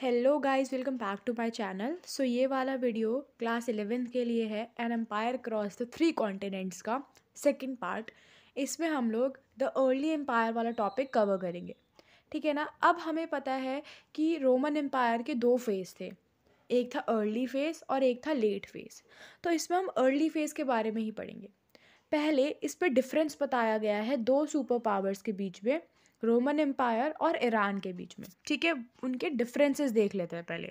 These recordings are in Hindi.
Hello guys welcome back to my channel so ये वाला वीडियो क्लास इलेवेंथ के लिए है an empire cross the three continents का सेकंड पार्ट इसमें हम लोग द अर्ली एम्पायर वाला टॉपिक कवर करेंगे ठीक है ना अब हमें पता है कि रोमन एम्पायर के दो फेज़ थे एक था अर्ली फेज़ और एक था लेट फेज़ तो इसमें हम अर्ली फ़ेज़ के बारे में ही पढ़ेंगे पहले इस पर डिफरेंस बताया गया है दो सुपर पावर्स के बीच में रोमन एम्पायर और ईरान के बीच में ठीक है उनके डिफरेंसेस देख लेते हैं पहले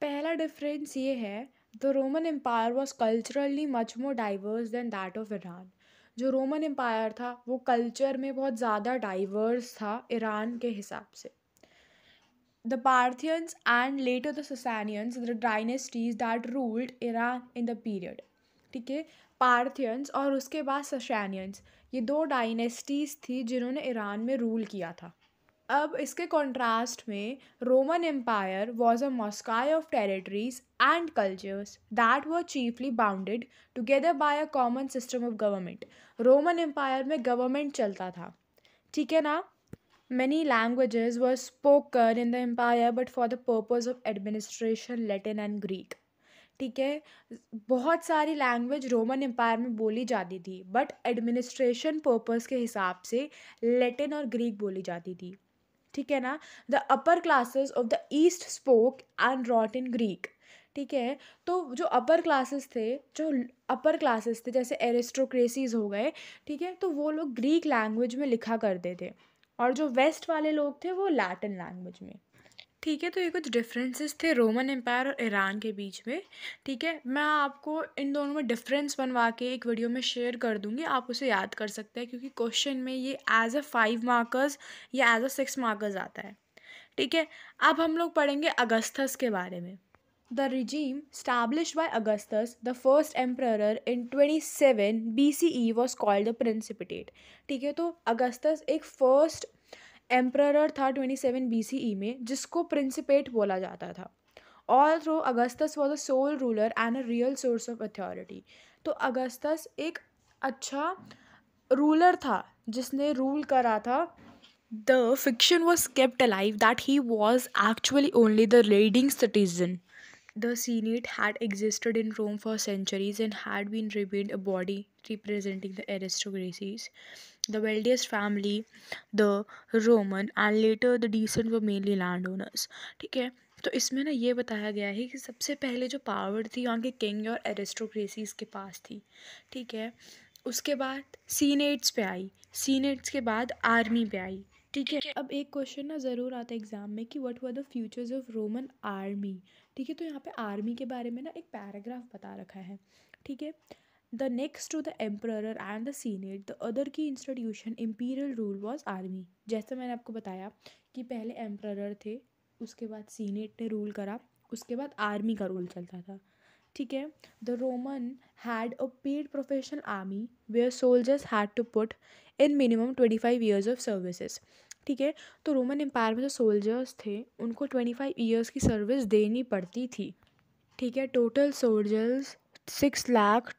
पहला डिफरेंस ये है the Roman empire was culturally much more diverse than that of Iran जो रोमन एम्पायर था वो कल्चर में बहुत ज़्यादा डाइवर्स था ईरान के हिसाब से the Parthians and later the Sasanians, the dynasties that ruled Iran in the period ठीक है पार्थियंस और उसके बाद सशानियंस ये दो डायनेस्टीज़ थी जिन्होंने ईरान में रूल किया था अब इसके कॉन्ट्रास्ट में Roman empire was a mosaic of territories and cultures that were chiefly bounded together by a common system of government Roman empire में गवर्नमेंट चलता था ठीक है ना Many languages were spoken in the empire but for the purpose of administration, Latin and Greek. ठीक है बहुत सारी लैंग्वेज रोमन एम्पायर में बोली जाती थी बट एडमिनिस्ट्रेशन पर्पस के हिसाब से लेटिन और ग्रीक बोली जाती थी ठीक है ना the upper classes of the east spoke and wrote in Greek ठीक है तो जो अपर क्लासेस थे जो अपर क्लासेस थे जैसे एरिस्टोक्रेसीज हो गए ठीक है तो वो लोग ग्रीक लैंग्वेज में लिखा करते थे और जो वेस्ट वाले लोग थे वो लैटिन लैंग्वेज में ठीक है तो ये कुछ डिफरेंसेस थे रोमन एम्पायर और ईरान के बीच में ठीक है मैं आपको इन दोनों में डिफरेंस बनवा के एक वीडियो में शेयर कर दूंगी आप उसे याद कर सकते हैं क्योंकि क्वेश्चन में ये एज अ फाइव मार्कर्स या एज अ सिक्स मार्कर्स आता है ठीक है अब हम लोग पढ़ेंगे अगस्थस के बारे में the regime by regime the first emperor in twenty seven B C E was called the principate ठीक है तो अगस्तस एक फर्स्ट एम्प्रर था twenty seven B C E में जिसको प्रिंसिपेट बोला जाता था although Augustus was a sole ruler and a real source of authority तो अगस्तस एक अच्छा रूलर था जिसने रूल करा था the fiction was kept alive that he was actually only the leading citizen The Senate had existed in Rome for centuries and had been remained a body representing the aristocracies, the wealthiest family, the Roman, and later the decent were mainly landowners. ठीक है तो इसमें ना ये बताया गया है कि सबसे पहले जो पावर थी वहाँ के किंग और एरिस्टोक्रेसीज के पास थी ठीक है उसके बाद सीनेट्स पे आई सीनेट्स के बाद आर्मी पे आई ठीक है अब एक क्वेश्चन ना ज़रूर आता है एग्ज़ाम में कि what were the features of Roman army ठीक है तो यहाँ पे आर्मी के बारे में ना एक पैराग्राफ बता रखा है ठीक है the next to the emperor and the senate the other की institution imperial rule was army जैसे मैंने आपको बताया कि पहले एम्प्रर थे उसके बाद सीनेट ने रूल करा उसके बाद आर्मी का रूल चलता था ठीक है the Roman had a paid professional army where soldiers had to put in minimum twenty five years of services ठीक है तो रोमन एम्पायर में जो सोल्जर्स थे उनको ट्वेंटी फाइव ईयर्स की सर्विस देनी पड़ती थी ठीक है total soldiers six lakh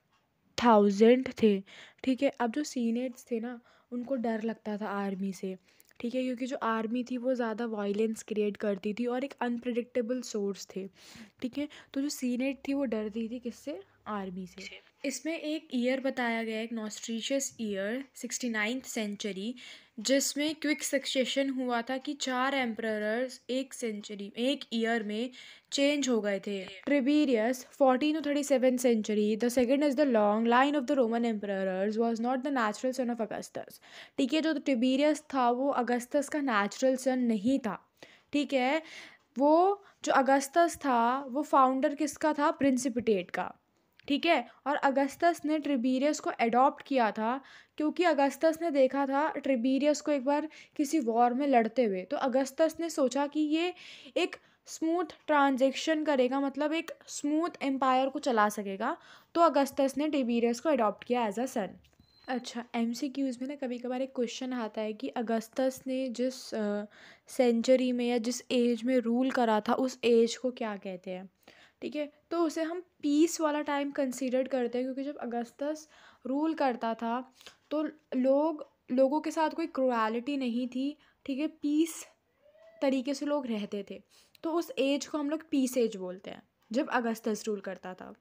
thousand थे ठीक है अब जो सीनेट्स थे ना उनको डर लगता था आर्मी से ठीक है क्योंकि जो आर्मी थी वो ज़्यादा वायलेंस क्रिएट करती थी और एक अनप्रडिक्टेबल सोर्स थे ठीक है तो जो सीनेट e थी वो डरती थी किससे आर्मी से इसमें एक ईयर बताया गया एक नॉस्ट्रीशियस ईयर सिक्सटी नाइन्थ सेंचुरी जिसमें क्विक सक्सेशन हुआ था कि चार एम्परर्स एक सेंचुरी एक ईयर में चेंज हो गए थे ट्रिबीरियस फोर्टीन और thirty seven century the second is the long line of the Roman emperors was not the natural son of Augustus ठीक है जो ट्रिबीरियस था वो अगस्तस का नेचुरल सन नहीं था ठीक है वो जो अगस्तस था वो फाउंडर किसका था प्रिंसिपिटेट का ठीक है और अगस्तस ने ट्रिबीरियस को एडॉप्ट किया था क्योंकि अगस्तस ने देखा था ट्रिबीरियस को एक बार किसी वॉर में लड़ते हुए तो अगस्तस ने सोचा कि ये एक स्मूथ ट्रांजेक्शन करेगा मतलब एक स्मूथ एम्पायर को चला सकेगा तो अगस्तस ने ट्रिबीरियस को एडॉप्ट किया एज अ सन अच्छा एम सी क्यूज़ में ना कभी कभार एक क्वेश्चन आता है कि अगस्तस ने जिस सेंचुरी में या जिस एज में रूल करा था उस एज को क्या कहते हैं ठीक है तो उसे हम पीस वाला टाइम कंसीडर करते हैं क्योंकि जब अगस्तस रूल करता था तो लोग लोगों के साथ कोई क्रोलिटी नहीं थी ठीक है पीस तरीके से लोग रहते थे तो उस एज को हम लोग पीस एज बोलते हैं जब अगस्तस रूल करता था